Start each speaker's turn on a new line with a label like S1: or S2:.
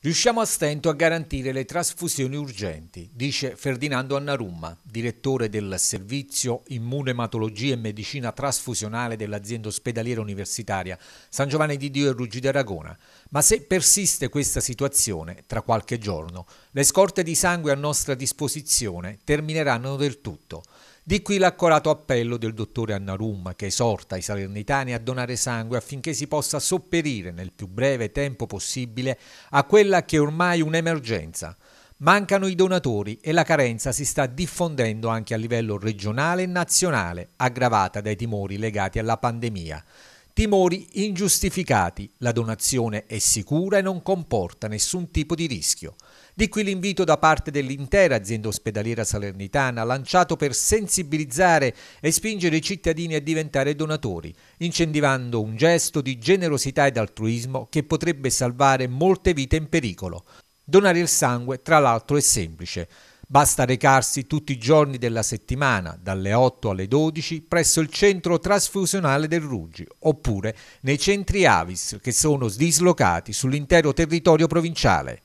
S1: Riusciamo a stento a garantire le trasfusioni urgenti, dice Ferdinando Annarumma, direttore del servizio immunematologia e medicina trasfusionale dell'azienda ospedaliera universitaria San Giovanni di Dio e Ruggi d'Aragona. Ma se persiste questa situazione, tra qualche giorno, le scorte di sangue a nostra disposizione termineranno del tutto. Di qui l'accorato appello del dottore Annarum che esorta i salernitani a donare sangue affinché si possa sopperire nel più breve tempo possibile a quella che è ormai un'emergenza. Mancano i donatori e la carenza si sta diffondendo anche a livello regionale e nazionale, aggravata dai timori legati alla pandemia. Timori ingiustificati. La donazione è sicura e non comporta nessun tipo di rischio. Di qui l'invito da parte dell'intera azienda ospedaliera salernitana lanciato per sensibilizzare e spingere i cittadini a diventare donatori, incentivando un gesto di generosità ed altruismo che potrebbe salvare molte vite in pericolo. Donare il sangue, tra l'altro, è semplice. Basta recarsi tutti i giorni della settimana, dalle 8 alle 12, presso il centro trasfusionale del Ruggi, oppure nei centri Avis che sono dislocati sull'intero territorio provinciale.